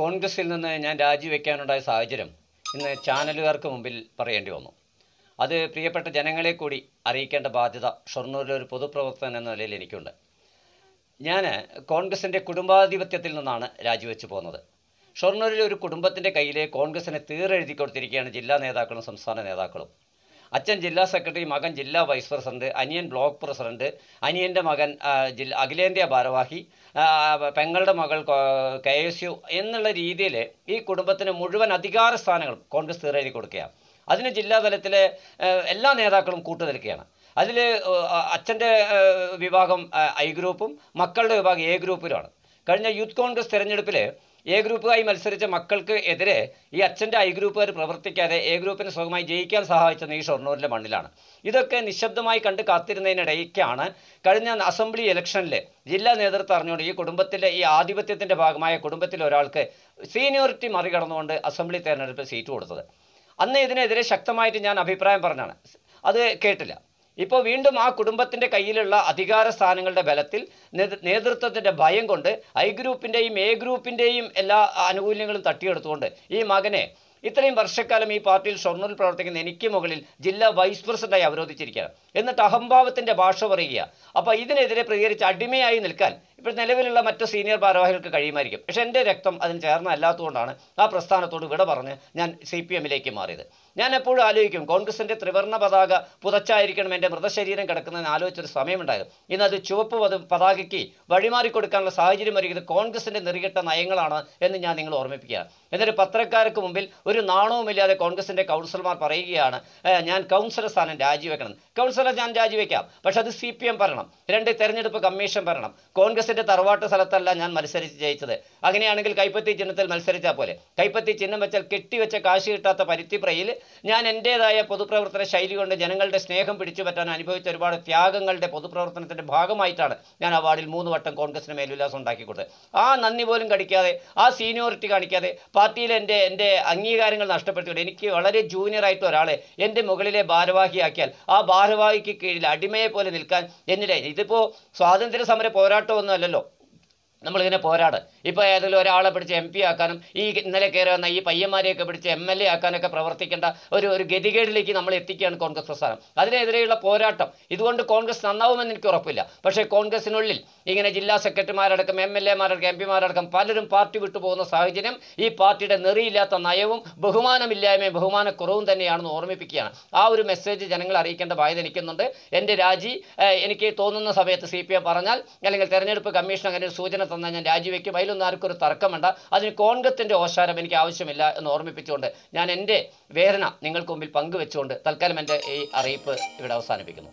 കോൺഗ്രസിൽ നിന്ന് ഞാൻ രാജിവെക്കാനുണ്ടായ സാഹചര്യം ഇന്ന് ചാനലുകാർക്ക് മുമ്പിൽ പറയേണ്ടി വന്നു അത് പ്രിയപ്പെട്ട ജനങ്ങളെ കൂടി അറിയിക്കേണ്ട ബാധ്യത ഷൊർണൂരിലെ ഒരു പൊതുപ്രവർത്തകൻ എന്ന നിലയിൽ എനിക്കുണ്ട് ഞാൻ കോൺഗ്രസിൻ്റെ കുടുംബാധിപത്യത്തിൽ നിന്നാണ് രാജിവെച്ച് പോകുന്നത് ഷൊർണൂരിലെ ഒരു കുടുംബത്തിൻ്റെ കയ്യിലെ കോൺഗ്രസിനെ തീറെഴുതി കൊടുത്തിരിക്കുകയാണ് ജില്ലാ നേതാക്കളും സംസ്ഥാന നേതാക്കളും അച്ഛൻ ജില്ലാ സെക്രട്ടറി മകൻ ജില്ലാ വൈസ് പ്രസിഡന്റ് അനിയൻ ബ്ലോക്ക് പ്രസിഡന്റ് അനിയൻ്റെ മകൻ ജില്ല അഖിലേന്ത്യാ ഭാരവാഹി പെങ്ങളുടെ മകൾ കെ എസ് യു എന്നുള്ള രീതിയിൽ ഈ കുടുംബത്തിന് മുഴുവൻ അധികാര സ്ഥാനങ്ങളും കോൺഗ്രസ് തീറെഴുതി കൊടുക്കുകയാണ് അതിന് ജില്ലാതലത്തിലെ എല്ലാ നേതാക്കളും കൂട്ടുനിൽക്കുകയാണ് അതിൽ അച്ഛൻ്റെ വിഭാഗം ഐ ഗ്രൂപ്പും മക്കളുടെ വിഭാഗം എ ഗ്രൂപ്പിലുമാണ് കഴിഞ്ഞ യൂത്ത് കോൺഗ്രസ് തെരഞ്ഞെടുപ്പിൽ എ ഗ്രൂപ്പുമായി മത്സരിച്ച മക്കൾക്ക് എതിരെ ഈ അച്ഛൻ്റെ ഐ ഗ്രൂപ്പുകാർ പ്രവർത്തിക്കാതെ എ ഗ്രൂപ്പിന് സുഖമായി ജയിക്കാൻ സഹായിച്ചത് ഈ ഷൊർണൂരിലെ മണ്ണിലാണ് ഇതൊക്കെ നിശബ്ദമായി കണ്ട് കാത്തിരുന്നതിനിടയ്ക്കാണ് കഴിഞ്ഞ അസംബ്ലി ഇലക്ഷനിൽ ജില്ലാ നേതൃത്വം അറിഞ്ഞുകൊണ്ട് ഈ കുടുംബത്തിലെ ഈ ആധിപത്യത്തിൻ്റെ ഭാഗമായ കുടുംബത്തിലെ ഒരാൾക്ക് സീനിയോറിറ്റി മറികടന്നുകൊണ്ട് അസംബ്ലി തെരഞ്ഞെടുപ്പിൽ സീറ്റ് കൊടുത്തത് അന്ന് ഇതിനെതിരെ ശക്തമായിട്ട് ഞാൻ അഭിപ്രായം പറഞ്ഞാണ് അത് കേട്ടില്ല ഇപ്പോൾ വീണ്ടും ആ കുടുംബത്തിൻ്റെ കയ്യിലുള്ള അധികാര സ്ഥാനങ്ങളുടെ ബലത്തിൽ നേതൃത്വത്തിൻ്റെ ഭയം കൊണ്ട് ഐ ഗ്രൂപ്പിൻ്റെയും എ ഗ്രൂപ്പിൻ്റെയും എല്ലാ ആനുകൂല്യങ്ങളും തട്ടിയെടുത്തുകൊണ്ട് ഈ മകനെ ഇത്രയും വർഷക്കാലം ഈ പാർട്ടിയിൽ ഷൊർണൂരിൽ പ്രവർത്തിക്കുന്ന എനിക്ക് മുകളിൽ ജില്ലാ വൈസ് പ്രസിഡന്റായി അവരോധിച്ചിരിക്കുകയാണ് എന്നിട്ട് അഹംഭാവത്തിന്റെ ഭാഷ പറയുക അപ്പോൾ ഇതിനെതിരെ പ്രതികരിച്ച് അടിമയായി നിൽക്കാൻ ഇപ്പോൾ നിലവിലുള്ള മറ്റു സീനിയർ ഭാരവാഹികൾക്ക് കഴിയുമായിരിക്കും പക്ഷേ എൻ്റെ രക്തം അതിന് ചേർന്നല്ലാത്തതുകൊണ്ടാണ് ആ പ്രസ്ഥാനത്തോട് വിട പറഞ്ഞ് ഞാൻ സി പി എമ്മിലേക്ക് മാറിയത് ഞാൻ എപ്പോഴും ആലോചിക്കും കോൺഗ്രസിൻ്റെ ത്രിവർണ്ണ പതാക പുതച്ചായിരിക്കണം എൻ്റെ മൃതശരീരം കിടക്കുന്നതിന് ആലോചിച്ചൊരു സമയമുണ്ടായിരുന്നു ഇന്ന് അത് ചുവപ്പ് പതാകയ്ക്ക് വഴിമാറിക്കൊടുക്കാനുള്ള സാഹചര്യം ഒരുക്കിയത് കോൺഗ്രസിൻ്റെ നെറുകെട്ട നയങ്ങളാണ് എന്ന് ഞാൻ നിങ്ങൾ ഓർമ്മിപ്പിക്കുക എന്നിട്ട് പത്രക്കാർക്ക് മുമ്പിൽ ഒരു നാണവുമില്ലാതെ കോൺഗ്രസിൻ്റെ കൗൺസിലർമാർ പറയുകയാണ് ഞാൻ കൗൺസിലർ സ്ഥാനം രാജിവെക്കണം കൗൺസിലർ ഞാൻ രാജിവെക്കാം പക്ഷെ അത് സി പി എം പറയണം രണ്ട് തെരഞ്ഞെടുപ്പ് കമ്മീഷൻ പറയണം കോൺഗ്രസിൻ്റെ തറവാട്ട് സ്ഥലത്തല്ല ഞാൻ മത്സരിച്ച് ജയിച്ചത് അങ്ങനെയാണെങ്കിൽ കൈപ്പത്തി ചിഹ്നത്തിൽ മത്സരിച്ചാൽ പോലെ കൈപ്പത്തി ചിഹ്നം വെച്ചാൽ കെട്ടിവെച്ച കാശ് കിട്ടാത്ത പരുത്തിപ്രയിൽ ഞാൻ എൻ്റേതായ പൊതുപ്രവർത്തന ശൈലി കൊണ്ട് ജനങ്ങളുടെ സ്നേഹം പിടിച്ചു പറ്റാൻ അനുഭവിച്ച ഒരുപാട് ത്യാഗങ്ങളുടെ പൊതുപ്രവർത്തനത്തിൻ്റെ ഭാഗമായിട്ടാണ് ഞാൻ ആ വാർഡിൽ മൂന്ന് വട്ടം കോൺഗ്രസിന് മേലുല്ലാസം ഉണ്ടാക്കിക്കൊടുത്തത് ആ നന്ദി പോലും കടിക്കാതെ ആ സീനിയോറിറ്റി കാണിക്കാതെ പാർട്ടിയിൽ എൻ്റെ എൻ്റെ അംഗീകാരങ്ങൾ നഷ്ടപ്പെടുത്തിയത് എനിക്ക് വളരെ ജൂനിയർ ആയിട്ടുള്ള ഒരാളെ എൻ്റെ മുകളിലെ ഭാരവാഹിയാക്കിയാൽ ആ ഭാരവാഹിക്ക് കീഴിൽ അടിമയെ പോലെ നിൽക്കാൻ എന്നില്ല ഇതിപ്പോൾ സ്വാതന്ത്ര്യ സമര പോരാട്ടമൊന്നും അല്ലല്ലോ നമ്മളിങ്ങനെ പോരാട് ഇപ്പോൾ ഏതെങ്കിലും ഒരാളെ പിടിച്ച് എം പി ആക്കാനും ഈ ഇന്നലെ കയറി വന്ന ഈ പയ്യന്മാരെയൊക്കെ പിടിച്ച് എം എൽ എ ആക്കാനൊക്കെ പ്രവർത്തിക്കേണ്ട ഒരു ഒരു ഗതികേടിലേക്ക് നമ്മൾ എത്തിക്കുകയാണ് കോൺഗ്രസ് പ്രസ്ഥാനം അതിനെതിരെയുള്ള പോരാട്ടം ഇതുകൊണ്ട് കോൺഗ്രസ് നന്നാവുമെന്ന് എനിക്ക് ഉറപ്പില്ല പക്ഷേ കോൺഗ്രസിനുള്ളിൽ ഇങ്ങനെ ജില്ലാ സെക്രട്ടറിമാരടക്കം എം എൽ എമാരടക്കം എം പിമാരടക്കം പലരും പാർട്ടി വിട്ടുപോകുന്ന സാഹചര്യം ഈ പാർട്ടിയുടെ നെറിയില്ലാത്ത നയവും ബഹുമാനമില്ലായ്മയും ബഹുമാനക്കുറവും തന്നെയാണെന്ന് ഓർമ്മിപ്പിക്കുകയാണ് ആ ഒരു മെസ്സേജ് ജനങ്ങൾ അറിയിക്കേണ്ട ഭയത എനിക്കുന്നുണ്ട് എൻ്റെ രാജി എനിക്ക് തോന്നുന്ന സമയത്ത് സി പറഞ്ഞാൽ അല്ലെങ്കിൽ തെരഞ്ഞെടുപ്പ് കമ്മീഷൻ അങ്ങനെ ഒരു സൂചന തന്നാൽ ഞാൻ രാജിവെക്കും അതിലൊന്നും ആർക്കും ഒരു തർക്കം വേണ്ട അതിന് കോൺഗ്രസിൻ്റെ ഓശാരം എനിക്ക് ആവശ്യമില്ല എന്ന് ഓർമ്മിപ്പിച്ചുകൊണ്ട് ഞാൻ എൻ്റെ വേദന നിങ്ങൾക്ക് മുമ്പിൽ പങ്കുവെച്ചുകൊണ്ട് തൽക്കാലം എൻ്റെ ഈ അറിയിപ്പ് ഇവിടെ അവസാനിപ്പിക്കുന്നു